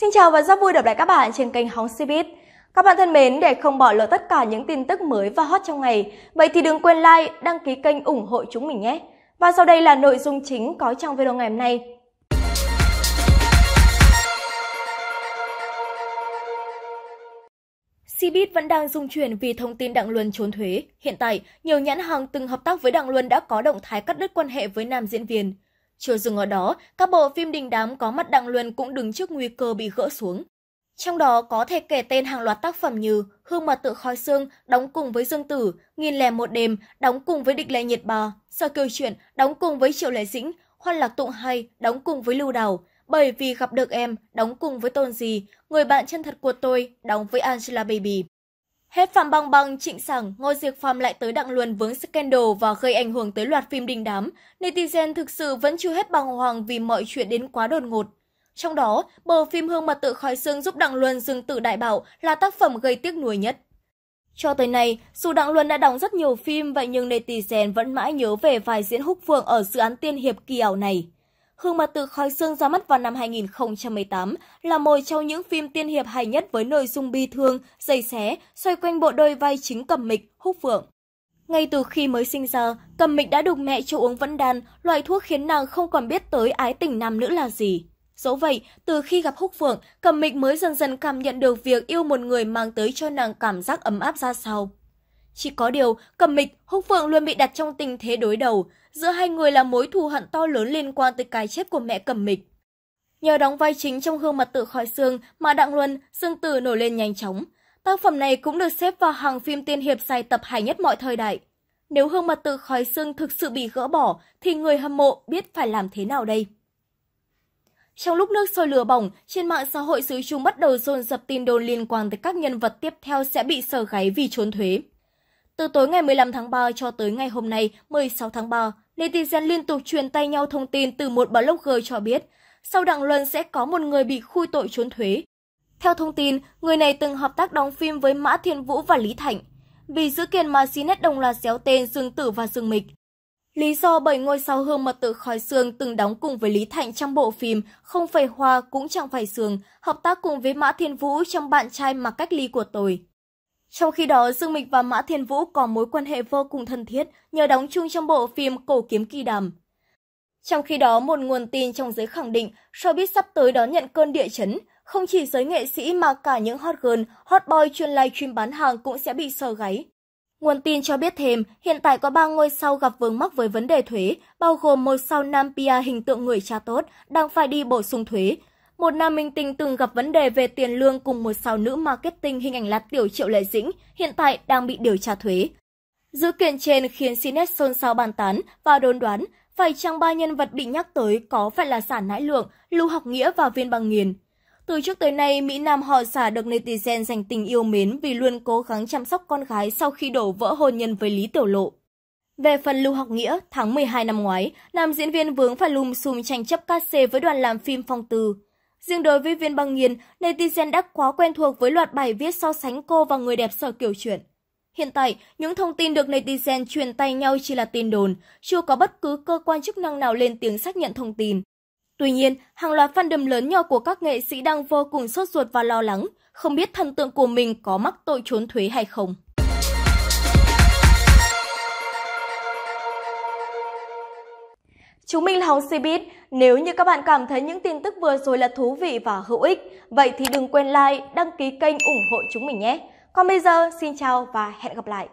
Xin chào và rất vui được lại các bạn trên kênh Hóng Cbiz. Các bạn thân mến, để không bỏ lỡ tất cả những tin tức mới và hot trong ngày, vậy thì đừng quên like, đăng ký kênh ủng hộ chúng mình nhé. Và sau đây là nội dung chính có trong video ngày hôm nay. Cbiz vẫn đang rung chuyển vì thông tin Đặng Luân trốn thuế. Hiện tại, nhiều nhãn hàng từng hợp tác với Đặng Luân đã có động thái cắt đứt quan hệ với nam diễn viên. Chưa dừng ở đó, các bộ phim đình đám có mặt đằng luân cũng đứng trước nguy cơ bị gỡ xuống. Trong đó có thể kể tên hàng loạt tác phẩm như Hương mật tự khói xương đóng cùng với Dương Tử, Nghìn lẻ một đêm đóng cùng với Địch Lệ Nhiệt Bà, Sở Kiều Chuyển đóng cùng với Triệu Lệ Dĩnh, Hoan Lạc Tụng Hay đóng cùng với Lưu Đào, Bởi vì gặp được em đóng cùng với Tôn Gì, Người bạn chân thật của tôi đóng với Angela Baby. Hết Phạm Băng Băng, Trịnh Sảng, ngôi diệt Phạm lại tới đặng luân vướng scandal và gây ảnh hưởng tới loạt phim đình đám. Netizen thực sự vẫn chưa hết bàng hoàng vì mọi chuyện đến quá đột ngột. Trong đó, bộ phim Hương Mật Tự Khói Sương giúp Đặng Luân dừng tự đại bảo là tác phẩm gây tiếc nuối nhất. Cho tới nay, dù Đặng Luân đã đóng rất nhiều phim, vậy nhưng netizen vẫn mãi nhớ về vai diễn húc phượng ở dự án tiên hiệp kỳ ảo này. Hương mà Từ Khói Xương ra mắt vào năm 2018 là một trong những phim tiên hiệp hay nhất với nội dung bi thương, dày xé, xoay quanh bộ đôi vai chính Cẩm Mịch, Húc Phượng. Ngay từ khi mới sinh ra, Cẩm Mịch đã được mẹ cho uống vẫn đan, loại thuốc khiến nàng không còn biết tới ái tình nam nữ là gì. Dẫu vậy, từ khi gặp Húc Phượng, Cẩm Mịch mới dần dần cảm nhận được việc yêu một người mang tới cho nàng cảm giác ấm áp ra sao. Chỉ có điều, Cẩm Mịch, Húc Phượng luôn bị đặt trong tình thế đối đầu, giữa hai người là mối thù hận to lớn liên quan tới cái chết của mẹ Cẩm Mịch. Nhờ đóng vai chính trong Hương Mật Tự Khỏi Xương mà Đặng Luân, Dương Tử nổi lên nhanh chóng. Tác phẩm này cũng được xếp vào hàng phim tiên hiệp dài tập hay nhất mọi thời đại. Nếu Hương Mật Tự khói Xương thực sự bị gỡ bỏ, thì người hâm mộ biết phải làm thế nào đây? Trong lúc nước sôi lửa bỏng, trên mạng xã hội xứ chung bắt đầu dồn dập tin đồn liên quan tới các nhân vật tiếp theo sẽ bị sờ gáy vì trốn thuế. Từ tối ngày 15 tháng 3 cho tới ngày hôm nay 16 tháng 3, netizen liên tục truyền tay nhau thông tin từ một blogger cho biết, sau Đặng Luân sẽ có một người bị khui tội trốn thuế. Theo thông tin, người này từng hợp tác đóng phim với Mã Thiên Vũ và Lý Thạnh. Vì giữ kiền mà xin nét đồng loạt xéo tên Dương Tử và Dương Mịch. Lý do bởi ngôi sao hương mật tự khói xương từng đóng cùng với Lý Thạnh trong bộ phim Không phải hoa cũng chẳng phải xương hợp tác cùng với Mã Thiên Vũ trong bạn trai mà cách ly của tôi. Trong khi đó, Dương Mịch và Mã Thiên Vũ có mối quan hệ vô cùng thân thiết nhờ đóng chung trong bộ phim Cổ Kiếm Kỳ Đàm. Trong khi đó, một nguồn tin trong giới khẳng định showbiz sắp tới đón nhận cơn địa chấn, không chỉ giới nghệ sĩ mà cả những hot girl, hot boy chuyên livestream bán hàng cũng sẽ bị sờ gáy. Nguồn tin cho biết thêm, hiện tại có ba ngôi sao gặp vướng mắc với vấn đề thuế, bao gồm một sao Nam Pia hình tượng người cha tốt đang phải đi bổ sung thuế, một nam minh tinh từng gặp vấn đề về tiền lương cùng một sao nữ marketing hình ảnh là Tiểu Triệu Lệ Dĩnh, hiện tại đang bị điều tra thuế. Dữ kiện trên khiến Sinet xôn xao bàn tán và đồn đoán phải chăng ba nhân vật bị nhắc tới có phải là Sản Nãi Lượng, Lưu Học Nghĩa và Viên Bằng Nghiền. Từ trước tới nay, Mỹ Nam họ xả được netizen dành tình yêu mến vì luôn cố gắng chăm sóc con gái sau khi đổ vỡ hôn nhân với Lý Tiểu Lộ. Về phần Lưu Học Nghĩa, tháng 12 năm ngoái, nam diễn viên vướng phải lùm xùm tranh chấp cát xê với đoàn làm phim Phong Từ. Riêng đối với Viên Băng nghiền, netizen đã quá quen thuộc với loạt bài viết so sánh cô và người đẹp sở kiểu chuyện. Hiện tại, những thông tin được netizen truyền tay nhau chỉ là tin đồn, chưa có bất cứ cơ quan chức năng nào lên tiếng xác nhận thông tin. Tuy nhiên, hàng loạt fandom lớn nhỏ của các nghệ sĩ đang vô cùng sốt ruột và lo lắng, không biết thần tượng của mình có mắc tội trốn thuế hay không. Chúng mình là Hồng Cbiz. Nếu như các bạn cảm thấy những tin tức vừa rồi là thú vị và hữu ích, vậy thì đừng quên like, đăng ký kênh ủng hộ chúng mình nhé. Còn bây giờ, xin chào và hẹn gặp lại!